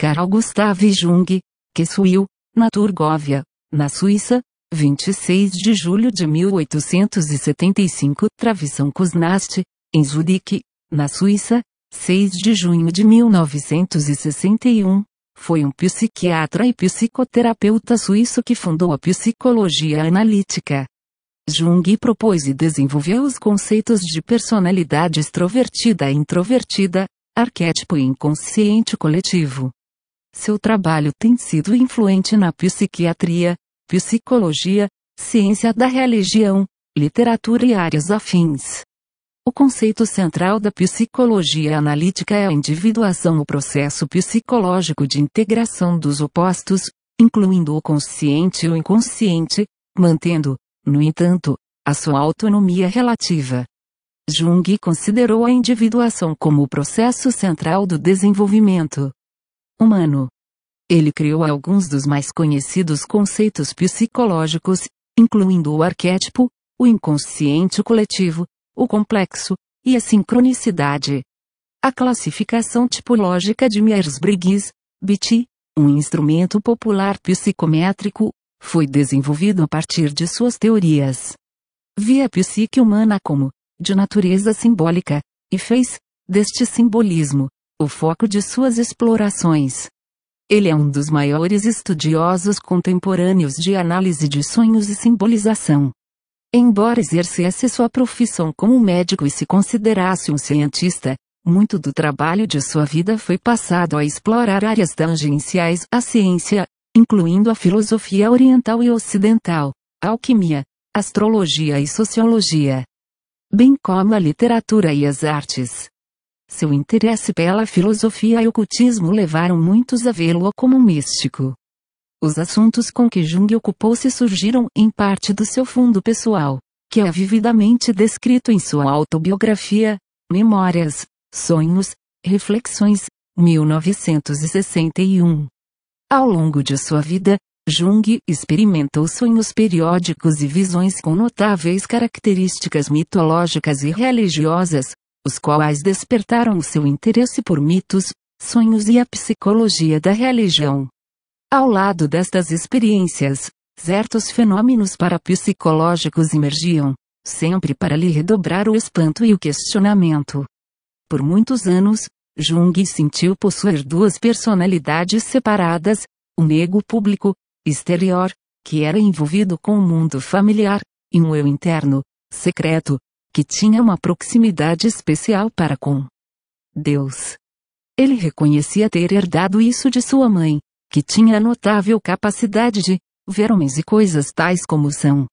Carl Gustav Jung, que Kessuil, na Turgóvia, na Suíça, 26 de julho de 1875, Travissão Kuznast, em Zurique, na Suíça, 6 de junho de 1961, foi um psiquiatra e psicoterapeuta suíço que fundou a psicologia analítica. Jung propôs e desenvolveu os conceitos de personalidade extrovertida e introvertida, arquétipo e inconsciente coletivo. Seu trabalho tem sido influente na psiquiatria, psicologia, ciência da religião, literatura e áreas afins. O conceito central da psicologia analítica é a individuação, o processo psicológico de integração dos opostos, incluindo o consciente e o inconsciente, mantendo, no entanto, a sua autonomia relativa. Jung considerou a individuação como o processo central do desenvolvimento humano. Ele criou alguns dos mais conhecidos conceitos psicológicos, incluindo o arquétipo, o inconsciente coletivo, o complexo, e a sincronicidade. A classificação tipológica de Myers-Briggs, BT, um instrumento popular psicométrico, foi desenvolvido a partir de suas teorias. Via a psique humana como, de natureza simbólica, e fez, deste simbolismo, o foco de suas explorações. Ele é um dos maiores estudiosos contemporâneos de análise de sonhos e simbolização. Embora exercesse sua profissão como médico e se considerasse um cientista, muito do trabalho de sua vida foi passado a explorar áreas tangenciais à ciência, incluindo a filosofia oriental e ocidental, alquimia, astrologia e sociologia, bem como a literatura e as artes. Seu interesse pela filosofia e ocultismo levaram muitos a vê-lo como um místico. Os assuntos com que Jung ocupou-se surgiram em parte do seu fundo pessoal, que é vividamente descrito em sua autobiografia, Memórias, Sonhos, Reflexões, 1961. Ao longo de sua vida, Jung experimentou sonhos periódicos e visões com notáveis características mitológicas e religiosas, os quais despertaram o seu interesse por mitos, sonhos e a psicologia da religião. Ao lado destas experiências, certos fenômenos parapsicológicos emergiam, sempre para lhe redobrar o espanto e o questionamento. Por muitos anos, Jung sentiu possuir duas personalidades separadas, um ego público, exterior, que era envolvido com o mundo familiar, e um eu interno, secreto, que tinha uma proximidade especial para com Deus. Ele reconhecia ter herdado isso de sua mãe, que tinha notável capacidade de ver homens e coisas tais como são.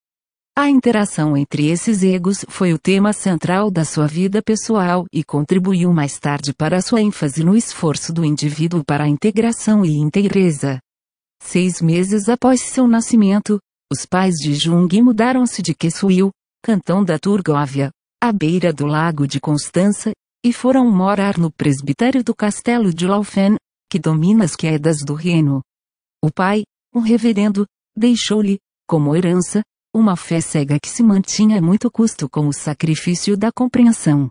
A interação entre esses egos foi o tema central da sua vida pessoal e contribuiu mais tarde para sua ênfase no esforço do indivíduo para a integração e inteireza. Seis meses após seu nascimento, os pais de Jung mudaram-se de Kessuil, cantão da Turgóvia, à beira do lago de Constança, e foram morar no presbitério do castelo de Laufen, que domina as quedas do Reno. O pai, um reverendo, deixou-lhe, como herança, uma fé cega que se mantinha a muito custo com o sacrifício da compreensão.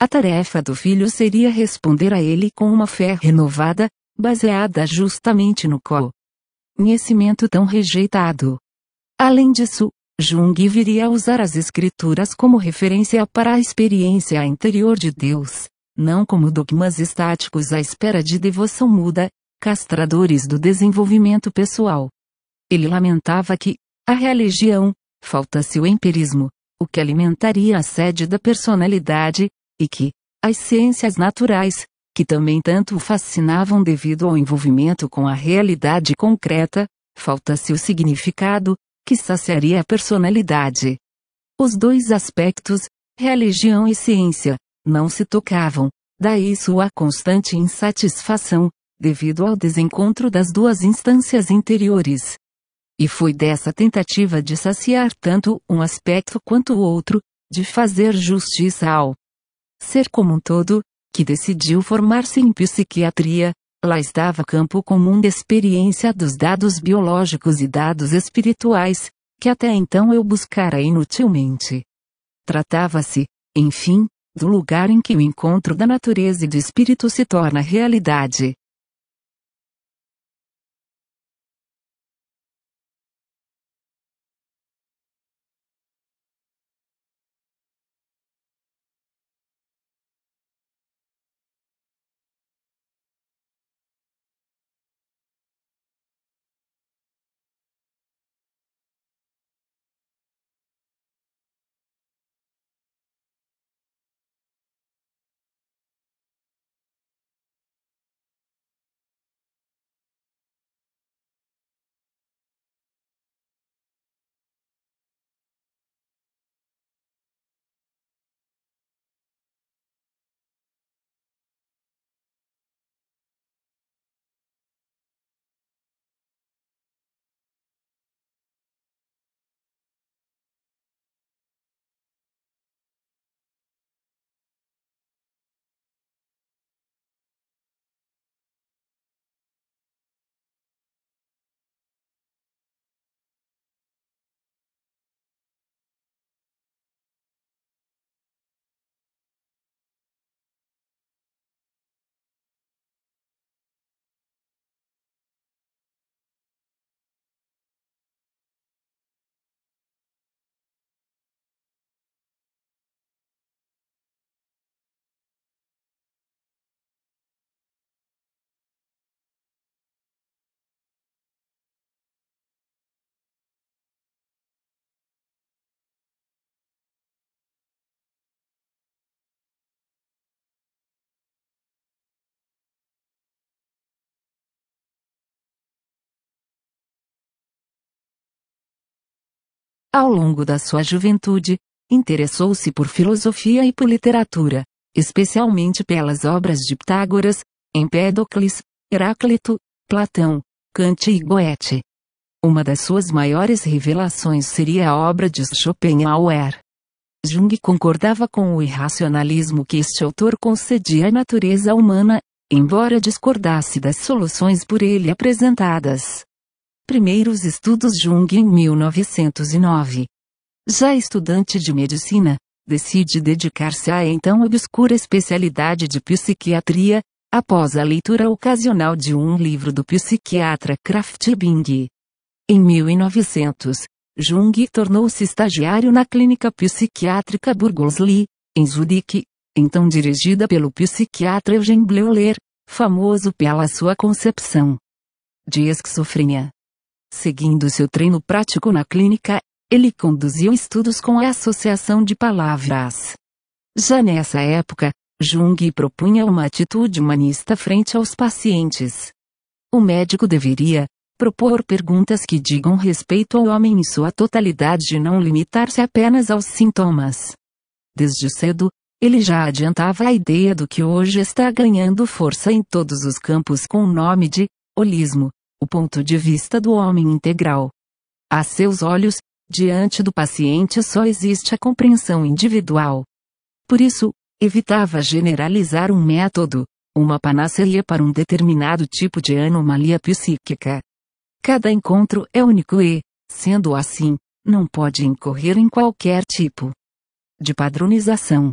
A tarefa do filho seria responder a ele com uma fé renovada, baseada justamente no conhecimento tão rejeitado. Além disso, Jung viria a usar as escrituras como referência para a experiência interior de Deus, não como dogmas estáticos à espera de devoção muda, castradores do desenvolvimento pessoal. Ele lamentava que, a religião, falta-se o empirismo, o que alimentaria a sede da personalidade, e que, as ciências naturais, que também tanto o fascinavam devido ao envolvimento com a realidade concreta, falta-se o significado, que saciaria a personalidade. Os dois aspectos, religião e ciência, não se tocavam, daí sua constante insatisfação, devido ao desencontro das duas instâncias interiores. E foi dessa tentativa de saciar tanto um aspecto quanto o outro, de fazer justiça ao ser como um todo, que decidiu formar-se em psiquiatria, Lá estava campo comum de experiência dos dados biológicos e dados espirituais, que até então eu buscara inutilmente. Tratava-se, enfim, do lugar em que o encontro da natureza e do espírito se torna realidade. Ao longo da sua juventude, interessou-se por filosofia e por literatura, especialmente pelas obras de Pitágoras, Empédocles, Heráclito, Platão, Kant e Goethe. Uma das suas maiores revelações seria a obra de Schopenhauer. Jung concordava com o irracionalismo que este autor concedia à natureza humana, embora discordasse das soluções por ele apresentadas. Primeiros estudos Jung em 1909. Já estudante de medicina, decide dedicar-se à então obscura especialidade de psiquiatria, após a leitura ocasional de um livro do psiquiatra Kraft Bing. Em 1900, Jung tornou-se estagiário na clínica psiquiátrica Burgosli, em Zurique, então dirigida pelo psiquiatra Eugen Bleuler, famoso pela sua concepção de esquizofrenia. Seguindo seu treino prático na clínica, ele conduziu estudos com a associação de palavras. Já nessa época, Jung propunha uma atitude humanista frente aos pacientes. O médico deveria propor perguntas que digam respeito ao homem em sua totalidade e não limitar-se apenas aos sintomas. Desde cedo, ele já adiantava a ideia do que hoje está ganhando força em todos os campos com o nome de holismo, o ponto de vista do homem integral. A seus olhos, diante do paciente só existe a compreensão individual. Por isso, evitava generalizar um método, uma panaceia para um determinado tipo de anomalia psíquica. Cada encontro é único e, sendo assim, não pode incorrer em qualquer tipo de padronização.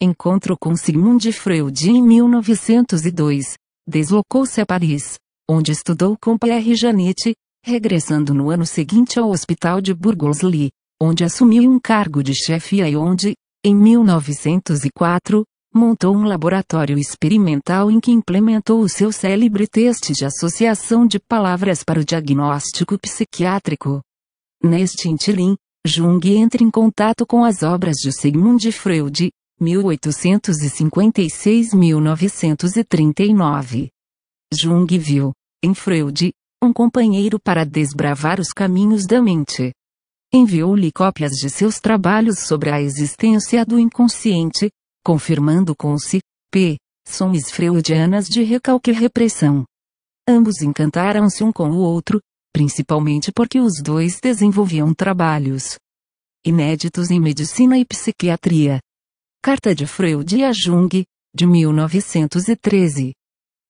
Encontro com Sigmund Freud em 1902, deslocou-se a Paris, onde estudou com Pierre Janet, regressando no ano seguinte ao Hospital de Burgosli, onde assumiu um cargo de chefe e onde, em 1904, montou um laboratório experimental em que implementou o seu célebre teste de associação de palavras para o diagnóstico psiquiátrico. Neste intilim, Jung entra em contato com as obras de Sigmund Freud, 1856-1939. Jung viu, em Freud, um companheiro para desbravar os caminhos da mente. Enviou-lhe cópias de seus trabalhos sobre a existência do inconsciente, confirmando com si, P. Sons freudianas de recalque e repressão. Ambos encantaram-se um com o outro, principalmente porque os dois desenvolviam trabalhos inéditos em medicina e psiquiatria. Carta de Freud a Jung, de 1913.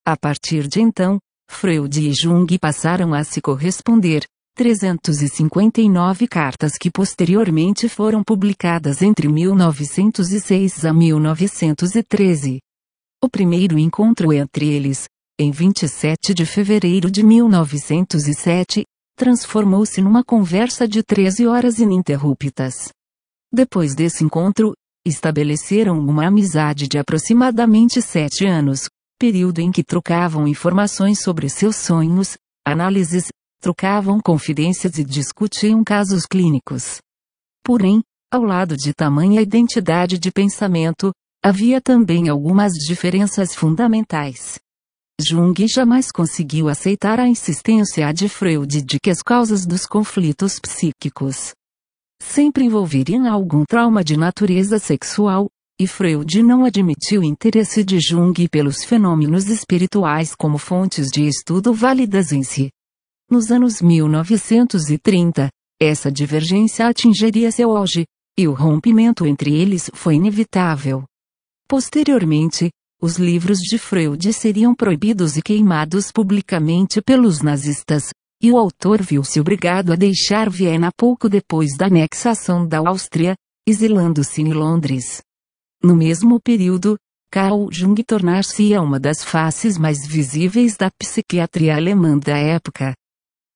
A partir de então, Freud e Jung passaram a se corresponder. 359 cartas que posteriormente foram publicadas entre 1906 a 1913. O primeiro encontro entre eles, em 27 de fevereiro de 1907, transformou-se numa conversa de 13 horas ininterruptas. Depois desse encontro, estabeleceram uma amizade de aproximadamente sete anos, período em que trocavam informações sobre seus sonhos, análises, trocavam confidências e discutiam casos clínicos. Porém, ao lado de tamanha identidade de pensamento, havia também algumas diferenças fundamentais. Jung jamais conseguiu aceitar a insistência de Freud de que as causas dos conflitos psíquicos sempre envolveriam algum trauma de natureza sexual, e Freud não admitiu interesse de Jung pelos fenômenos espirituais como fontes de estudo válidas em si. Nos anos 1930, essa divergência atingiria seu auge, e o rompimento entre eles foi inevitável. Posteriormente, os livros de Freud seriam proibidos e queimados publicamente pelos nazistas, e o autor viu-se obrigado a deixar Viena pouco depois da anexação da Áustria, exilando-se em Londres. No mesmo período, Carl Jung tornar-se-ia uma das faces mais visíveis da psiquiatria alemã da época.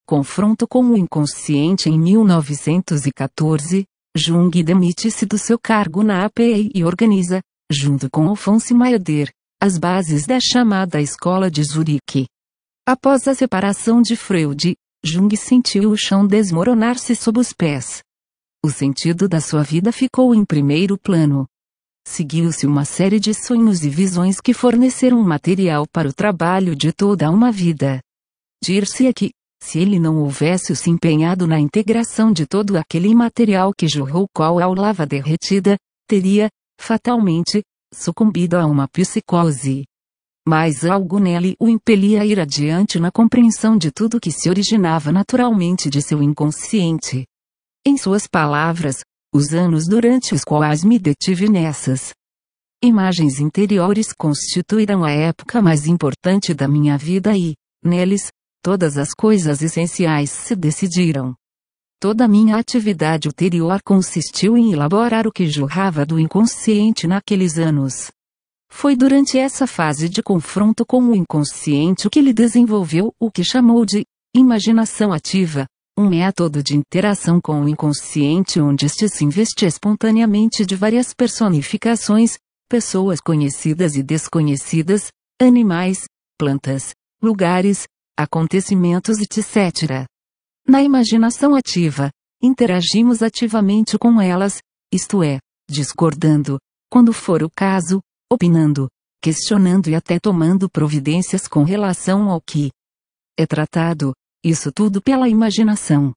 Confronto com o inconsciente em 1914, Jung demite-se do seu cargo na API e organiza, junto com Alphonse Maeder, as bases da chamada Escola de Zurique. Após a separação de Freud, Jung sentiu o chão desmoronar-se sob os pés. O sentido da sua vida ficou em primeiro plano seguiu-se uma série de sonhos e visões que forneceram material para o trabalho de toda uma vida. Dir-se-é que, se ele não houvesse se empenhado na integração de todo aquele material que jorrou qual a lava derretida, teria, fatalmente, sucumbido a uma psicose. Mas algo nele o impelia a ir adiante na compreensão de tudo que se originava naturalmente de seu inconsciente. Em suas palavras, os anos durante os quais me detive nessas imagens interiores constituíram a época mais importante da minha vida e, neles, todas as coisas essenciais se decidiram. Toda a minha atividade ulterior consistiu em elaborar o que jorrava do inconsciente naqueles anos. Foi durante essa fase de confronto com o inconsciente que ele desenvolveu o que chamou de imaginação ativa, um método de interação com o inconsciente onde este se investe espontaneamente de várias personificações, pessoas conhecidas e desconhecidas, animais, plantas, lugares, acontecimentos, etc. Na imaginação ativa, interagimos ativamente com elas, isto é, discordando, quando for o caso, opinando, questionando e até tomando providências com relação ao que é tratado, isso tudo pela imaginação.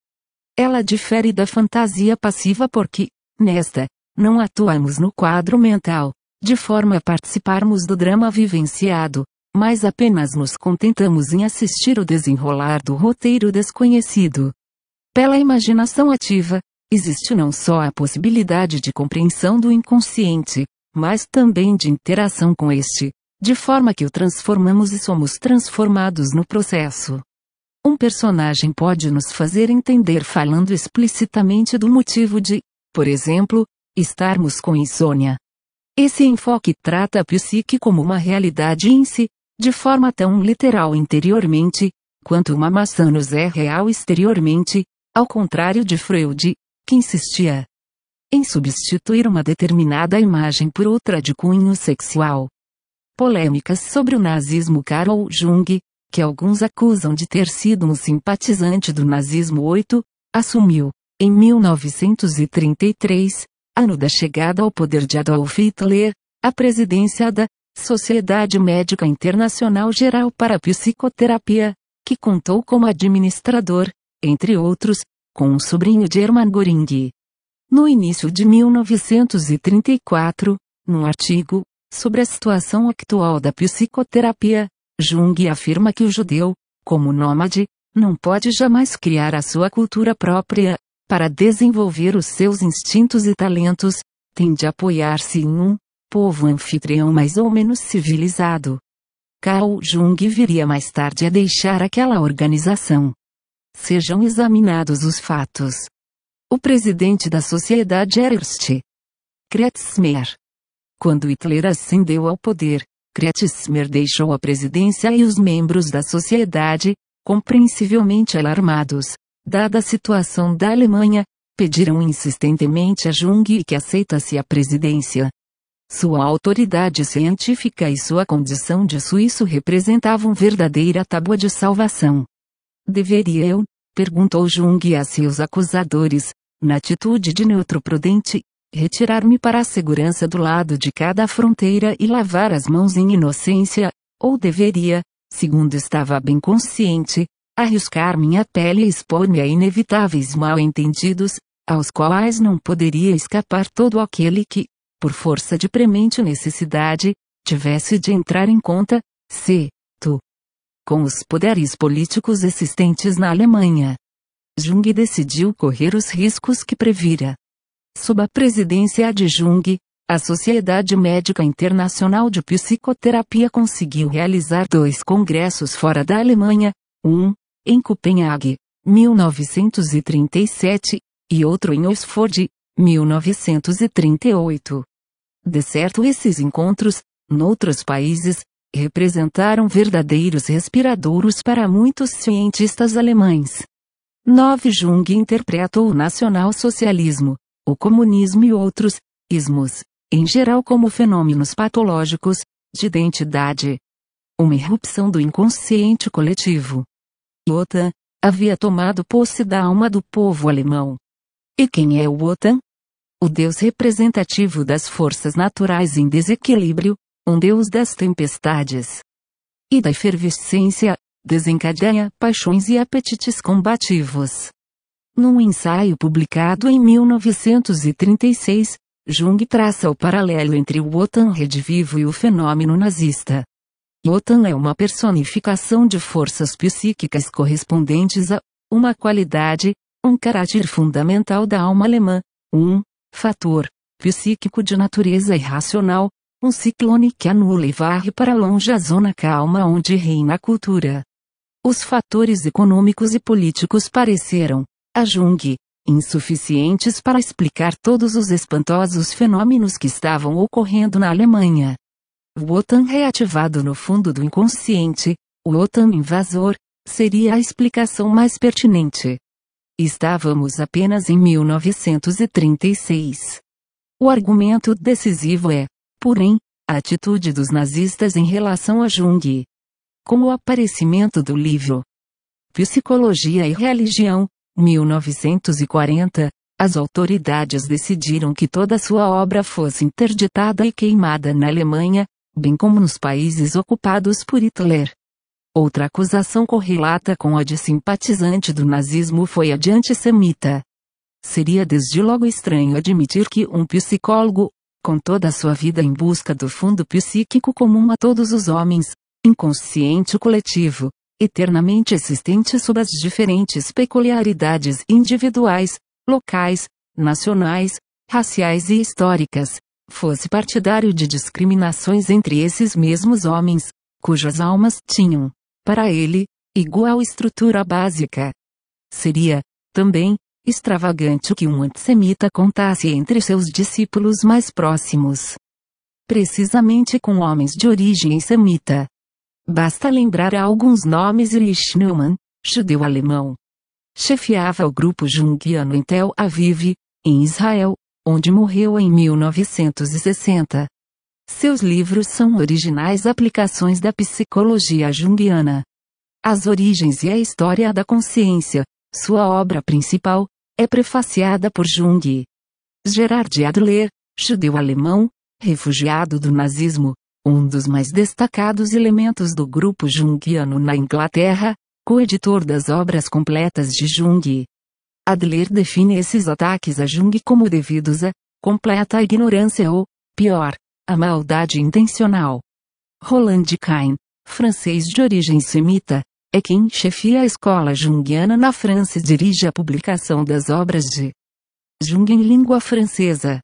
Ela difere da fantasia passiva porque, nesta, não atuamos no quadro mental, de forma a participarmos do drama vivenciado, mas apenas nos contentamos em assistir o desenrolar do roteiro desconhecido. Pela imaginação ativa, existe não só a possibilidade de compreensão do inconsciente, mas também de interação com este, de forma que o transformamos e somos transformados no processo. Um personagem pode nos fazer entender falando explicitamente do motivo de, por exemplo, estarmos com insônia. Esse enfoque trata a psique como uma realidade em si, de forma tão literal interiormente, quanto uma maçã nos é real exteriormente, ao contrário de Freud, que insistia em substituir uma determinada imagem por outra de cunho sexual. Polêmicas sobre o nazismo Carl Jung, que alguns acusam de ter sido um simpatizante do nazismo 8, assumiu, em 1933, ano da chegada ao poder de Adolf Hitler, a presidência da Sociedade Médica Internacional Geral para Psicoterapia, que contou como administrador, entre outros, com um sobrinho de Hermann Göring. No início de 1934, num artigo sobre a situação actual da psicoterapia, Jung afirma que o judeu, como nômade, não pode jamais criar a sua cultura própria, para desenvolver os seus instintos e talentos, tem de apoiar-se em um povo anfitrião mais ou menos civilizado. Carl Jung viria mais tarde a deixar aquela organização. Sejam examinados os fatos. O presidente da sociedade era é Ernst Kretschmer. Quando Hitler ascendeu ao poder, Kretschmer deixou a presidência e os membros da sociedade, compreensivelmente alarmados, dada a situação da Alemanha, pediram insistentemente a Jung que aceitasse a presidência. Sua autoridade científica e sua condição de suíço representavam verdadeira tábua de salvação. Deveria eu, perguntou Jung a seus acusadores, na atitude de neutro prudente, retirar-me para a segurança do lado de cada fronteira e lavar as mãos em inocência, ou deveria, segundo estava bem consciente, arriscar minha pele e expor-me a inevitáveis mal-entendidos, aos quais não poderia escapar todo aquele que, por força de premente necessidade, tivesse de entrar em conta, se, tu, com os poderes políticos existentes na Alemanha. Jung decidiu correr os riscos que previra sob a presidência de Jung, a Sociedade Médica Internacional de Psicoterapia conseguiu realizar dois congressos fora da Alemanha, um, em Copenhague, 1937, e outro em Oxford, 1938. De certo esses encontros, noutros países, representaram verdadeiros respiradouros para muitos cientistas alemães. 9 Jung interpretou o nacional-socialismo, o comunismo e outros ismos, em geral como fenômenos patológicos de identidade. Uma irrupção do inconsciente coletivo. OTAN havia tomado posse da alma do povo alemão. E quem é o OTAN? O deus representativo das forças naturais em desequilíbrio, um deus das tempestades e da efervescência, desencadeia paixões e apetites combativos. Num ensaio publicado em 1936, Jung traça o paralelo entre o OTAN redivivo e o fenômeno nazista. OTAN é uma personificação de forças psíquicas correspondentes a uma qualidade, um caráter fundamental da alma alemã, um fator psíquico de natureza irracional, um ciclone que anula e varre para longe a zona calma onde reina a cultura. Os fatores econômicos e políticos pareceram, a Jung, insuficientes para explicar todos os espantosos fenômenos que estavam ocorrendo na Alemanha. O OTAN reativado no fundo do inconsciente, o OTAN invasor, seria a explicação mais pertinente. Estávamos apenas em 1936. O argumento decisivo é, porém, a atitude dos nazistas em relação a Jung. Com o aparecimento do livro Psicologia e Religião, 1940, as autoridades decidiram que toda sua obra fosse interditada e queimada na Alemanha, bem como nos países ocupados por Hitler. Outra acusação correlata com a de simpatizante do nazismo foi a de antissemita. Seria desde logo estranho admitir que um psicólogo, com toda a sua vida em busca do fundo psíquico comum a todos os homens, inconsciente coletivo, eternamente existente sob as diferentes peculiaridades individuais, locais, nacionais, raciais e históricas, fosse partidário de discriminações entre esses mesmos homens, cujas almas tinham, para ele, igual estrutura básica. Seria, também, extravagante que um antissemita contasse entre seus discípulos mais próximos. Precisamente com homens de origem semita, Basta lembrar alguns nomes Rich Schneumann, judeu alemão. Chefiava o grupo junguiano em Tel Aviv, em Israel, onde morreu em 1960. Seus livros são originais aplicações da psicologia junguiana. As origens e a história da consciência, sua obra principal, é prefaciada por Jung. Gerard Adler, judeu alemão, refugiado do nazismo, um dos mais destacados elementos do grupo junguiano na Inglaterra, coeditor das obras completas de Jung. Adler define esses ataques a Jung como devidos a completa ignorância ou, pior, a maldade intencional. Roland Kain, francês de origem semita, é quem chefia a escola junguiana na França e dirige a publicação das obras de Jung em língua francesa.